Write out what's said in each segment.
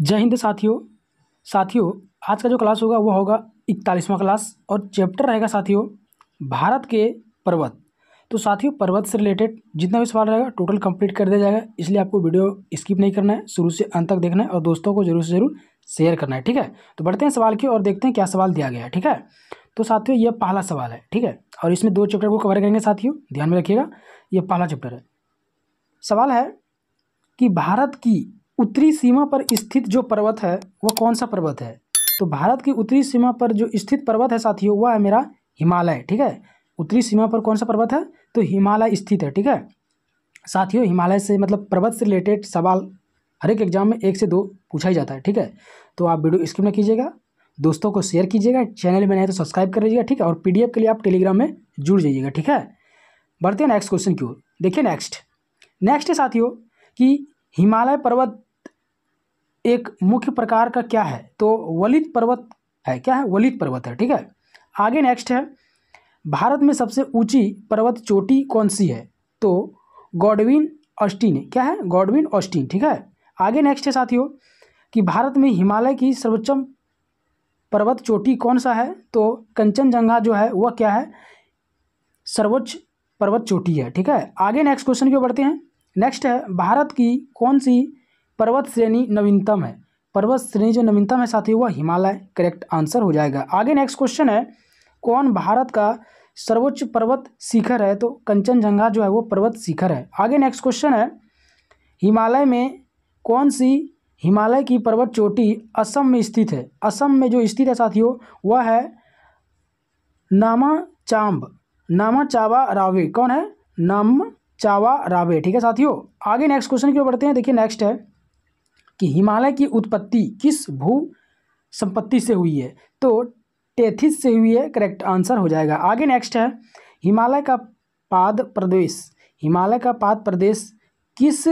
जय हिंद साथियों साथियों आज का जो क्लास होगा वो होगा इकतालीसवां क्लास और चैप्टर रहेगा साथियों भारत के पर्वत तो साथियों पर्वत से रिलेटेड जितना भी सवाल रहेगा टोटल कंप्लीट कर दिया जाएगा इसलिए आपको वीडियो स्किप नहीं करना है शुरू से अंत तक देखना है और दोस्तों को जरूर से जरूर शेयर करना है ठीक है तो बढ़ते हैं सवाल की और देखते हैं क्या सवाल दिया गया है ठीक है तो साथियों यह पहला सवाल है ठीक है और इसमें दो चैप्टर को कवर करेंगे साथियों ध्यान में रखिएगा यह पहला चैप्टर है सवाल है कि भारत की उत्तरी सीमा पर स्थित जो पर्वत है वह कौन सा पर्वत है तो भारत की उत्तरी सीमा पर जो स्थित पर्वत है साथियों वह है मेरा हिमालय ठीक है उत्तरी सीमा पर कौन सा पर्वत है तो हिमालय स्थित है ठीक है साथियों हिमालय से मतलब पर्वत से रिलेटेड सवाल हर एक एग्जाम में एक से दो पूछा ही जाता है ठीक है तो आप वीडियो स्क्रीन में कीजिएगा दोस्तों को शेयर कीजिएगा चैनल में नहीं तो सब्सक्राइब कर लीजिएगा ठीक है और पीडीएफ के लिए आप टेलीग्राम में जुड़ जाइएगा ठीक है बढ़ते हैं नेक्स्ट क्वेश्चन की ओर देखिए नेक्स्ट नेक्स्ट है साथियों कि हिमालय पर्वत एक मुख्य प्रकार का क्या है तो वलित पर्वत है क्या है वलित पर्वत है ठीक है आगे नेक्स्ट है भारत में सबसे ऊंची पर्वत चोटी कौन सी है तो गॉडविन ऑस्टिन क्या है गॉडविन ऑस्टिन ठीक है आगे नेक्स्ट है साथियों कि भारत में हिमालय की सर्वोच्चम पर्वत चोटी कौन सा है तो कंचनजंगा जो है वह क्या है सर्वोच्च पर्वत चोटी है ठीक है आगे नेक्स्ट क्वेश्चन की ओर बढ़ते हैं नेक्स्ट है भारत की कौन सी पर्वत श्रेणी नवीनतम है पर्वत श्रेणी जो नवीनतम है ही हुआ हिमालय करेक्ट आंसर हो जाएगा आगे नेक्स्ट क्वेश्चन है कौन भारत का सर्वोच्च पर्वत शिखर है तो कंचनजंगा जो है वो पर्वत शिखर है आगे नेक्स्ट क्वेश्चन है हिमालय में कौन सी हिमालय की पर्वत चोटी असम में स्थित है असम में जो स्थित है साथियों वह है नामा चाम्ब नामा चावा रावे कौन है नाम चावा रावे ठीक है साथियों आगे नेक्स्ट क्वेश्चन की ओर बढ़ते हैं देखिए नेक्स्ट है कि हिमालय की उत्पत्ति किस भू संपत्ति से हुई है तो टेथिस से हुई है करेक्ट आंसर हो जाएगा आगे नेक्स्ट है हिमालय का पाद प्रदेश हिमालय का पाद प्रदेश किस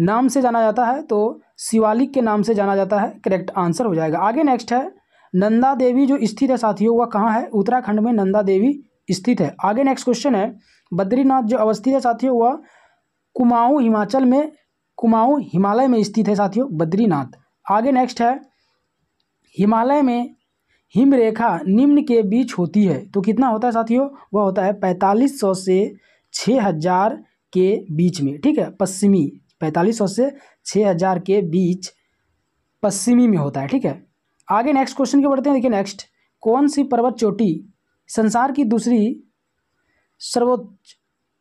नाम से जाना जाता है तो शिवालिक के नाम से जाना जाता है करेक्ट आंसर हो जाएगा आगे नेक्स्ट है नंदा देवी जो स्थित है साथियों वह कहाँ है उत्तराखंड में नंदा देवी स्थित है आगे नेक्स्ट क्वेश्चन है बद्रीनाथ जो अवस्थित है साथियों वह कुमाऊँ हिमाचल में कुमाऊं हिमालय में स्थित है साथियों बद्रीनाथ आगे नेक्स्ट है हिमालय में हिमरेखा निम्न के बीच होती है तो कितना होता है साथियों वह होता है पैंतालीस सौ से छः हजार के बीच में ठीक है पश्चिमी पैंतालीस सौ से छः हजार के बीच पश्चिमी में होता है ठीक है आगे नेक्स्ट क्वेश्चन के बढ़ते हैं देखिए नेक्स्ट कौन सी पर्वत चोटी संसार की दूसरी सर्वोच्च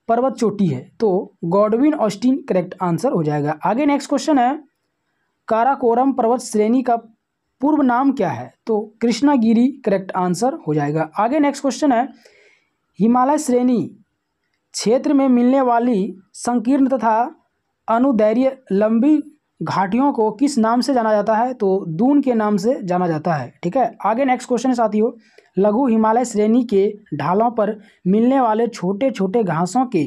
पर्वत चोटी है तो गॉडविन ऑस्टिन करेक्ट आंसर हो जाएगा आगे नेक्स्ट क्वेश्चन है काराकोरम पर्वत श्रेणी का पूर्व नाम क्या है तो कृष्णागिरी करेक्ट आंसर हो जाएगा आगे नेक्स्ट क्वेश्चन है हिमालय श्रेणी क्षेत्र में मिलने वाली संकीर्ण तथा अनुदैर्य लंबी घाटियों को किस नाम से जाना जाता है तो दून के नाम से जाना जाता है ठीक है आगे नेक्स्ट क्वेश्चन है साथियों लघु हिमालय श्रेणी के ढालों पर मिलने वाले छोटे छोटे घासों के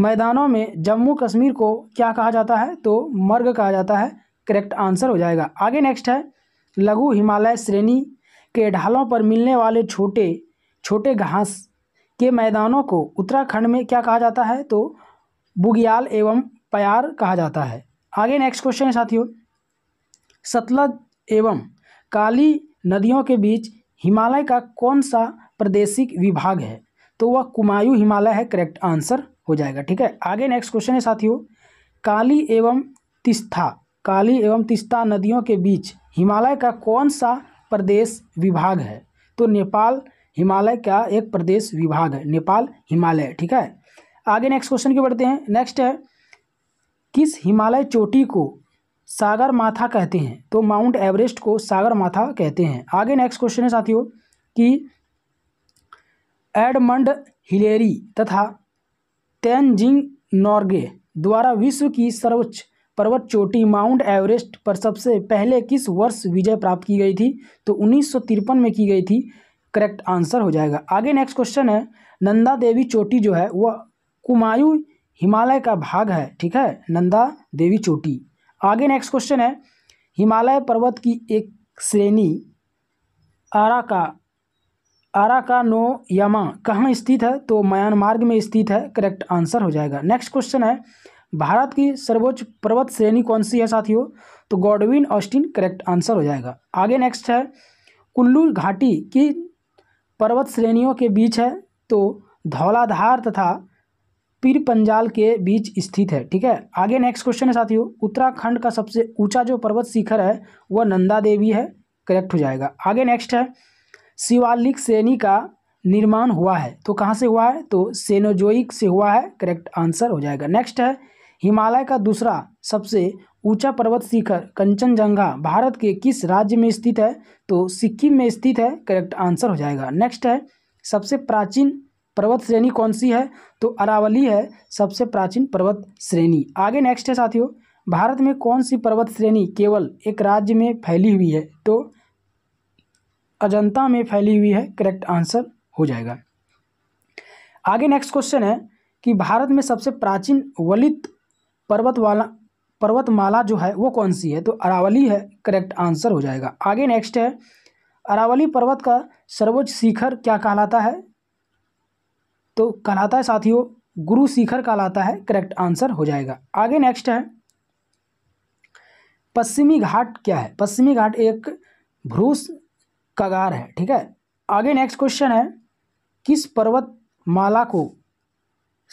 मैदानों में जम्मू कश्मीर को क्या कहा जाता है तो मर्ग कहा जाता है करेक्ट आंसर हो जाएगा आगे नेक्स्ट है लघु हिमालय श्रेणी के ढालों पर मिलने वाले छोटे छोटे घास के मैदानों को उत्तराखंड में क्या कहा जाता है तो बुग्याल एवं प्यार कहा जाता है आगे नेक्स्ट क्वेश्चन है साथियों सतलज एवं काली नदियों के बीच हिमालय का कौन सा प्रदेशिक विभाग है तो वह कुमायूं हिमालय है करेक्ट आंसर हो जाएगा ठीक है आगे नेक्स्ट क्वेश्चन है साथियों काली एवं तिस्था काली एवं तिस्ता नदियों के बीच हिमालय का कौन सा प्रदेश विभाग है तो नेपाल हिमालय का एक प्रदेश विभाग है नेपाल हिमालय ठीक है आगे नेक्स्ट क्वेश्चन की बढ़ते हैं नेक्स्ट है किस हिमालय चोटी को सागर माथा कहते हैं तो माउंट एवरेस्ट को सागर माथा कहते हैं आगे नेक्स्ट क्वेश्चन है साथियों कि एडमंड हिलेरी तथा तेनजिंग नॉर्गे द्वारा विश्व की सर्वोच्च पर्वत चोटी माउंट एवरेस्ट पर सबसे पहले किस वर्ष विजय प्राप्त की गई थी तो उन्नीस में की गई थी करेक्ट आंसर हो जाएगा आगे नेक्स्ट क्वेश्चन है नंदा देवी चोटी जो है वह कुमायूं हिमालय का भाग है ठीक है नंदा देवी चोटी आगे नेक्स्ट क्वेश्चन है हिमालय पर्वत की एक श्रेणी आरा का आरा का नो यमा कहाँ स्थित है तो म्यांमार में स्थित है करेक्ट आंसर हो जाएगा नेक्स्ट क्वेश्चन है भारत की सर्वोच्च पर्वत श्रेणी कौन सी है साथियों तो गॉडविन ऑस्टिन करेक्ट आंसर हो जाएगा आगे नेक्स्ट है कुल्लू घाटी की पर्वत श्रेणियों के बीच है तो धौलाधार तथा पीर पंजाल के बीच स्थित है ठीक है आगे नेक्स्ट क्वेश्चन है साथियों उत्तराखंड का सबसे ऊंचा जो पर्वत शिखर है वह नंदा देवी है करेक्ट हो जाएगा आगे नेक्स्ट है शिवालिक श्रेणी का निर्माण हुआ है तो कहाँ से हुआ है तो सेनोजोइक से हुआ है करेक्ट आंसर हो जाएगा नेक्स्ट है हिमालय का दूसरा सबसे ऊंचा पर्वत शिखर कंचनजंगा भारत के किस राज्य में स्थित है तो सिक्किम में स्थित है करेक्ट आंसर हो जाएगा नेक्स्ट है सबसे प्राचीन पर्वत श्रेणी कौन सी है तो अरावली है सबसे प्राचीन पर्वत श्रेणी आगे नेक्स्ट है साथियों भारत में कौन सी पर्वत श्रेणी केवल एक राज्य में फैली हुई है तो अजंता में फैली हुई है करेक्ट आंसर हो जाएगा आगे नेक्स्ट क्वेश्चन है कि भारत में सबसे प्राचीन वलित पर्वत वाला पर्वतमाला जो है वो कौन सी है तो अरावली है करेक्ट आंसर हो जाएगा आगे नेक्स्ट है अरावली पर्वत का सर्वोच्च शिखर क्या कहलाता है तो कहलाता है साथियों गुरु शिखर कहलाता है करेक्ट आंसर हो जाएगा आगे नेक्स्ट है पश्चिमी घाट क्या है पश्चिमी घाट एक भ्रूस कगार है ठीक है आगे नेक्स्ट क्वेश्चन है किस पर्वत माला को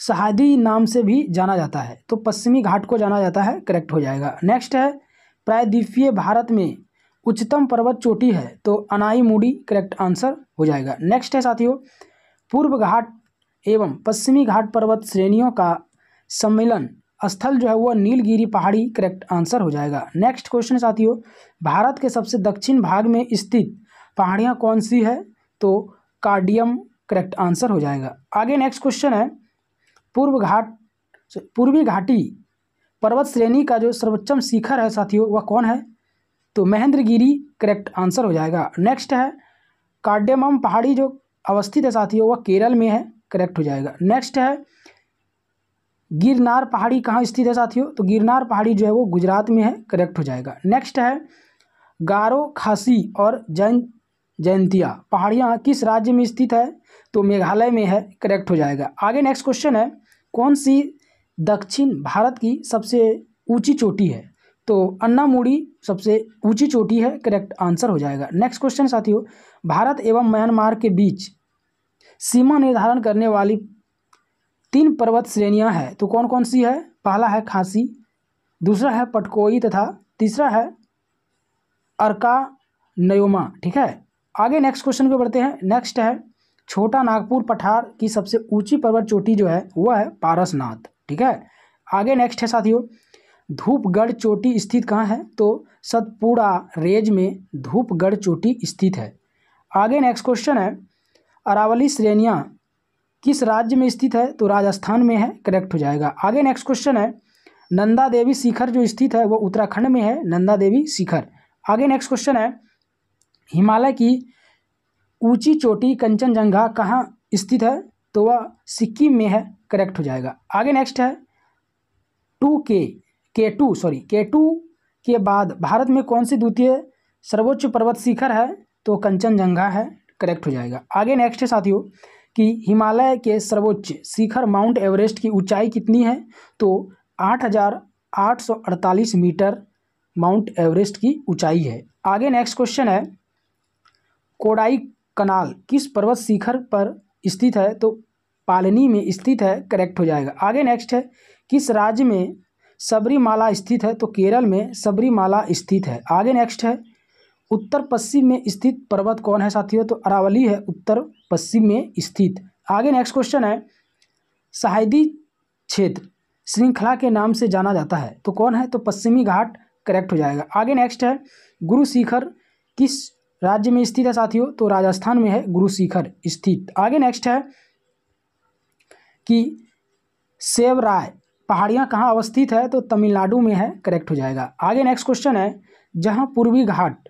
सहादी नाम से भी जाना जाता है तो पश्चिमी घाट को जाना जाता है करेक्ट हो जाएगा नेक्स्ट है प्रायद्वीपीय भारत में उच्चतम पर्वत चोटी है तो अनाई मूडी करेक्ट आंसर हो जाएगा नेक्स्ट है साथियों पूर्व घाट एवं पश्चिमी घाट पर्वत श्रेणियों का सम्मिलन स्थल जो है वह नीलगिरी पहाड़ी करेक्ट आंसर हो जाएगा नेक्स्ट क्वेश्चन साथियों भारत के सबसे दक्षिण भाग में स्थित पहाड़ियाँ कौन सी है तो कार्डियम करेक्ट आंसर हो जाएगा आगे नेक्स्ट क्वेश्चन है पूर्व घाट पूर्वी घाटी पर्वत श्रेणी का जो सर्वोच्चम शिखर है साथियों वह कौन है तो महेंद्रगिरी करेक्ट आंसर हो जाएगा नेक्स्ट है कार्डेमम पहाड़ी जो अवस्थित है साथियों वह केरल में है करेक्ट हो जाएगा नेक्स्ट है गिरनार पहाड़ी कहाँ स्थित है साथियों तो गिरनार पहाड़ी जो है वो गुजरात में है करेक्ट हो जाएगा नेक्स्ट है गारो खासी और जैन जयंतिया पहाड़ियाँ किस राज्य में स्थित है तो मेघालय में है करेक्ट हो जाएगा आगे नेक्स्ट क्वेश्चन है कौन सी दक्षिण भारत की सबसे ऊंची चोटी है तो अन्ना अन्नामूड़ी सबसे ऊंची चोटी है करेक्ट आंसर हो जाएगा नेक्स्ट क्वेश्चन साथियों भारत एवं म्यांमार के बीच सीमा निर्धारण करने वाली तीन पर्वत श्रेणियां हैं तो कौन कौन सी है पहला है खांसी दूसरा है पटकोई तथा तीसरा है अर्का नयोमा ठीक है आगे नेक्स्ट क्वेश्चन को बढ़ते हैं नेक्स्ट है छोटा नागपुर पठार की सबसे ऊंची पर्वत चोटी जो है वह है पारसनाथ ठीक है आगे नेक्स्ट है साथियों धूपगढ़ चोटी स्थित कहाँ है तो सतपुड़ा रेंज में धूपगढ़ चोटी स्थित है आगे नेक्स्ट क्वेश्चन है अरावली श्रेणियाँ किस राज्य में स्थित है तो राजस्थान में है करेक्ट हो जाएगा आगे नेक्स्ट क्वेश्चन है नंदा देवी शिखर जो स्थित है वो उत्तराखंड में है नंदा देवी शिखर आगे नेक्स्ट क्वेश्चन है हिमालय की ऊंची चोटी कंचनजंगा कहाँ स्थित है तो वह सिक्किम में है करेक्ट हो जाएगा आगे नेक्स्ट है टू के के टू सॉरी के टू के बाद भारत में कौन सी द्वितीय सर्वोच्च पर्वत शिखर है तो कंचनजंगा है करेक्ट हो जाएगा आगे नेक्स्ट है साथियों कि हिमालय के सर्वोच्च शिखर माउंट एवरेस्ट की ऊंचाई कितनी है तो अड़तालीस मीटर माउंट एवरेस्ट की ऊंचाई है आगे नेक्स्ट क्वेश्चन है कोडाई कनाल किस पर्वत शिखर पर स्थित है तो पालनी में स्थित है करेक्ट हो जाएगा आगे नेक्स्ट है किस राज्य में सबरीमाला स्थित है तो केरल में सबरीमाला स्थित है आगे नेक्स्ट है उत्तर पश्चिम में स्थित पर्वत कौन है साथियों तो अरावली है उत्तर पश्चिम में स्थित आगे नेक्स्ट क्वेश्चन है शाहिदी क्षेत्र श्रृंखला के नाम से जाना जाता है तो कौन है तो पश्चिमी घाट करेक्ट हो जाएगा आगे नेक्स्ट है गुरु शिखर किस राज्य में स्थित है साथियों तो राजस्थान में है गुरु शिखर स्थित आगे नेक्स्ट है कि सेवराय पहाड़ियाँ कहाँ अवस्थित है तो तमिलनाडु में है करेक्ट हो जाएगा आगे नेक्स्ट क्वेश्चन है जहाँ पूर्वी घाट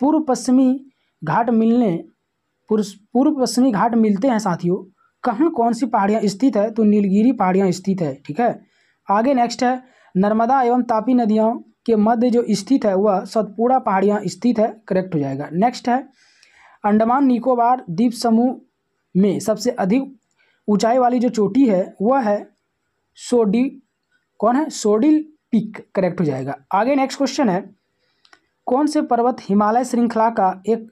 पूर्व पश्चिमी घाट मिलने पूर्व पश्चिमी घाट मिलते हैं साथियों कहाँ कौन सी पहाड़ियाँ स्थित है तो नीलगिरी पहाड़ियाँ स्थित है ठीक है आगे नेक्स्ट है नर्मदा एवं तापी नदियों के मध्य जो स्थित है वह सतपुड़ा पहाड़ियाँ स्थित है करेक्ट हो जाएगा नेक्स्ट है अंडमान निकोबार द्वीप समूह में सबसे अधिक ऊंचाई वाली जो चोटी है वह है सोडी कौन है सोडिल पिक करेक्ट हो जाएगा आगे नेक्स्ट क्वेश्चन है कौन से पर्वत हिमालय श्रृंखला का एक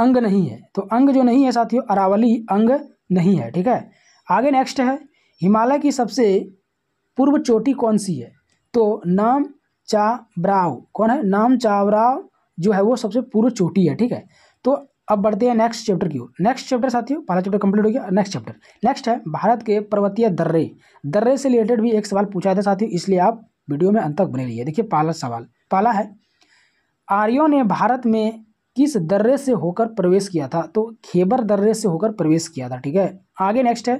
अंग नहीं है तो अंग जो नहीं है साथियों अरावली अंग नहीं है ठीक है आगे नेक्स्ट है हिमालय की सबसे पूर्व चोटी कौन सी है तो नाम चावराव कौन है नाम चावराव जो है वो सबसे पूर्व चोटी है ठीक है तो अब बढ़ते हैं नेक्स्ट चैप्टर की ओर नेक्स्ट चैप्टर साथियों पहला चैप्टर कंप्लीट हो गया नेक्स्ट चैप्टर नेक्स्ट है भारत के पर्वतीय दर्रे दर्रे से रिलेटेड भी एक सवाल पूछा था साथियों इसलिए आप वीडियो में अंत तक बने रहिए देखिए पहला सवाल पहला है आर्यों ने भारत में किस दर्रे से होकर प्रवेश किया था तो खेबर दर्रे से होकर प्रवेश किया था ठीक है आगे नेक्स्ट है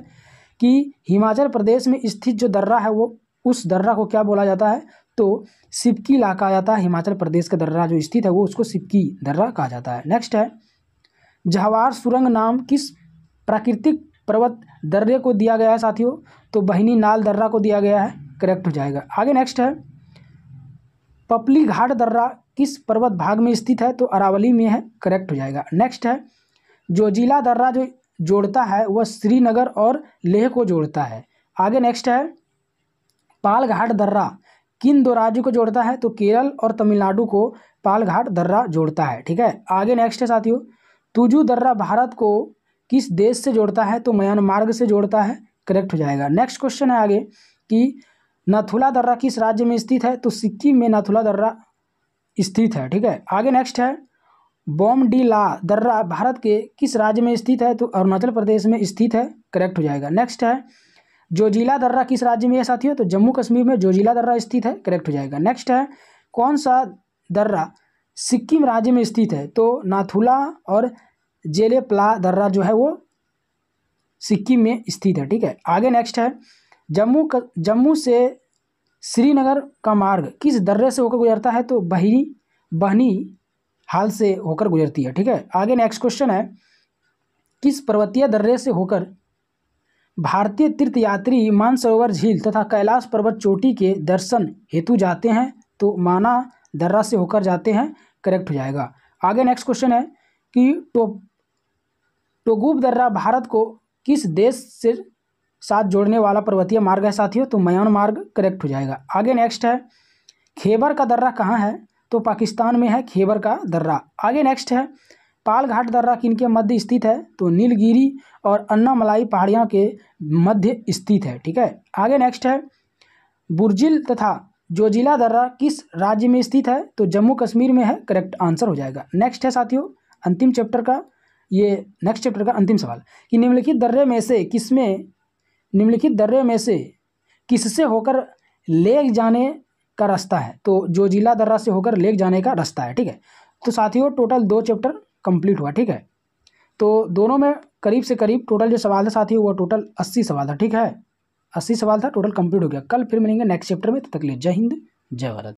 कि हिमाचल प्रदेश में स्थित जो दर्रा है वो उस दर्रा को क्या बोला जाता है तो सिपकी ला कहा जाता है हिमाचल प्रदेश का दर्रा जो स्थित है वो उसको सिपकी दर्रा कहा जाता है नेक्स्ट है जहावार सुरंग नाम किस प्राकृतिक पर्वत दर्रे को दिया गया है साथियों तो बहिनी नाल दर्रा को दिया गया है करेक्ट हो जाएगा आगे नेक्स्ट है पपली घाट दर्रा किस पर्वत भाग में स्थित है तो अरावली में है करेक्ट हो जाएगा नेक्स्ट है जो जिला दर्रा जो जोड़ता है वह श्रीनगर और लेह को जोड़ता है आगे नेक्स्ट है पालघाट दर्रा किन दो राज्यों को जोड़ता है तो केरल और तमिलनाडु को पालघाट दर्रा जोड़ता है ठीक है आगे नेक्स्ट है साथियों तुजू दर्रा भारत को किस देश से जोड़ता है तो म्यांमार से जोड़ता है करेक्ट हो जाएगा नेक्स्ट क्वेश्चन है आगे कि नथुला दर्रा किस राज्य में स्थित है तो सिक्किम में नथुला दर्रा स्थित है ठीक है आगे नेक्स्ट है बॉम डी ला दर्रा भारत के किस राज्य में स्थित है तो अरुणाचल प्रदेश में स्थित है करेक्ट हो जाएगा नेक्स्ट है जोजिला दर्रा किस राज्य में है साथियों तो जम्मू कश्मीर में जोजिला दर्रा स्थित है करेक्ट हो जाएगा नेक्स्ट है कौन सा दर्रा सिक्किम राज्य में स्थित है तो नाथुला और जेले प्ला दर्रा जो है वो सिक्किम में स्थित है ठीक है आगे नेक्स्ट है जम्मू जम्मू से श्रीनगर का मार्ग किस दर्रे से होकर गुजरता है तो बहनी बहनी हाल से होकर गुजरती है ठीक है आगे नेक्स्ट क्वेश्चन है किस पर्वतीय दर्रे से होकर भारतीय तीर्थयात्री मानसरोवर झील तथा कैलाश पर्वत चोटी के दर्शन हेतु जाते हैं तो माना दर्रा से होकर जाते हैं करेक्ट हो जाएगा आगे नेक्स्ट क्वेश्चन है कि टो टोगूब दर्रा भारत को किस देश से साथ जोड़ने वाला पर्वतीय मार्ग है साथियों तो मयान मार्ग करेक्ट हो जाएगा आगे नेक्स्ट है खेबर का दर्रा कहाँ है तो पाकिस्तान में है खेबर का दर्रा आगे नेक्स्ट है पालघाट दर्रा किन के मध्य स्थित है तो नीलगिरी और अन्नामलाई पहाड़ियों के मध्य स्थित है ठीक है आगे नेक्स्ट है बुरजिल तथा जोजिला दर्रा किस राज्य में स्थित है तो जम्मू कश्मीर में है करेक्ट आंसर हो जाएगा नेक्स्ट है साथियों अंतिम चैप्टर का ये नेक्स्ट चैप्टर का अंतिम सवाल कि निम्नलिखित दर्रे में से किसमें निम्नलिखित दर्रे में से किससे होकर लेक जाने का रास्ता है तो जो जिला दर्रा से होकर लेक जाने का रास्ता है ठीक है तो साथियों टोटल दो चैप्टर कंप्लीट हुआ ठीक है तो दोनों में करीब से करीब टोटल जो सवाल था साथियों वो टोटल अस्सी सवाल था ठीक है अस्सी सवाल था टोटल कंप्लीट हो गया कल फिर मिलेंगे नेक्स्ट चैप्टर में तब तो तक लिए जय हिंद जय भारत